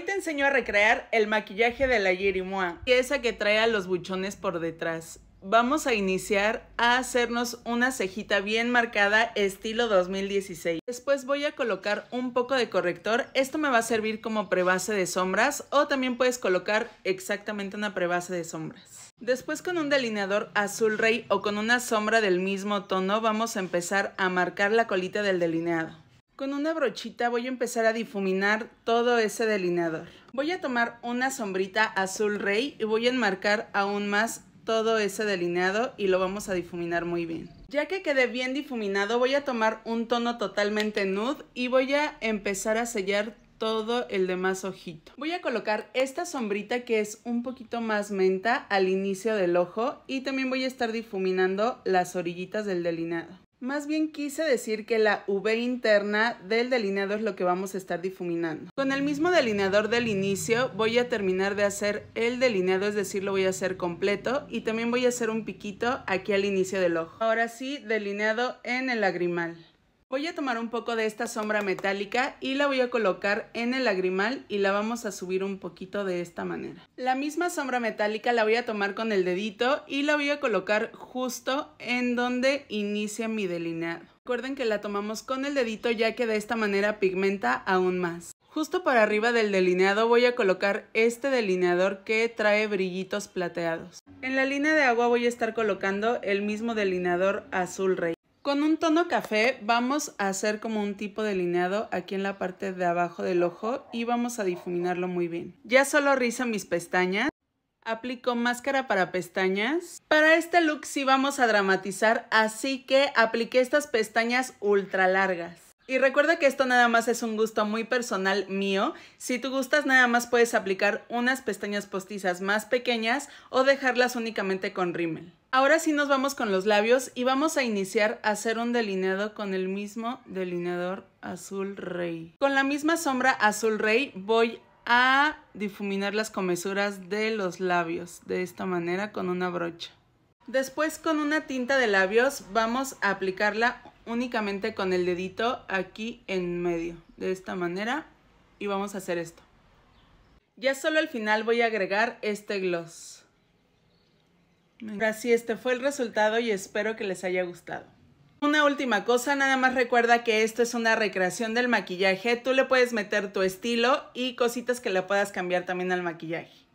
Hoy te enseño a recrear el maquillaje de la Yirimoa. que esa que trae a los buchones por detrás. Vamos a iniciar a hacernos una cejita bien marcada estilo 2016. Después voy a colocar un poco de corrector. Esto me va a servir como prebase de sombras o también puedes colocar exactamente una prebase de sombras. Después con un delineador azul rey o con una sombra del mismo tono vamos a empezar a marcar la colita del delineado. Con una brochita voy a empezar a difuminar todo ese delineador. Voy a tomar una sombrita azul rey y voy a enmarcar aún más todo ese delineado y lo vamos a difuminar muy bien. Ya que quede bien difuminado voy a tomar un tono totalmente nude y voy a empezar a sellar todo el demás ojito. Voy a colocar esta sombrita que es un poquito más menta al inicio del ojo y también voy a estar difuminando las orillitas del delineado. Más bien quise decir que la V interna del delineado es lo que vamos a estar difuminando. Con el mismo delineador del inicio voy a terminar de hacer el delineado, es decir, lo voy a hacer completo y también voy a hacer un piquito aquí al inicio del ojo. Ahora sí, delineado en el lagrimal. Voy a tomar un poco de esta sombra metálica y la voy a colocar en el lagrimal y la vamos a subir un poquito de esta manera. La misma sombra metálica la voy a tomar con el dedito y la voy a colocar justo en donde inicia mi delineado. Recuerden que la tomamos con el dedito ya que de esta manera pigmenta aún más. Justo para arriba del delineado voy a colocar este delineador que trae brillitos plateados. En la línea de agua voy a estar colocando el mismo delineador azul rey. Con un tono café vamos a hacer como un tipo delineado aquí en la parte de abajo del ojo y vamos a difuminarlo muy bien. Ya solo rizo mis pestañas. Aplico máscara para pestañas. Para este look sí vamos a dramatizar, así que apliqué estas pestañas ultra largas. Y recuerda que esto nada más es un gusto muy personal mío. Si tú gustas, nada más puedes aplicar unas pestañas postizas más pequeñas o dejarlas únicamente con rímel. Ahora sí nos vamos con los labios y vamos a iniciar a hacer un delineado con el mismo delineador azul rey. Con la misma sombra azul rey voy a difuminar las comisuras de los labios de esta manera con una brocha. Después con una tinta de labios vamos a aplicarla únicamente con el dedito aquí en medio, de esta manera, y vamos a hacer esto. Ya solo al final voy a agregar este gloss. Así este fue el resultado y espero que les haya gustado. Una última cosa, nada más recuerda que esto es una recreación del maquillaje, tú le puedes meter tu estilo y cositas que le puedas cambiar también al maquillaje.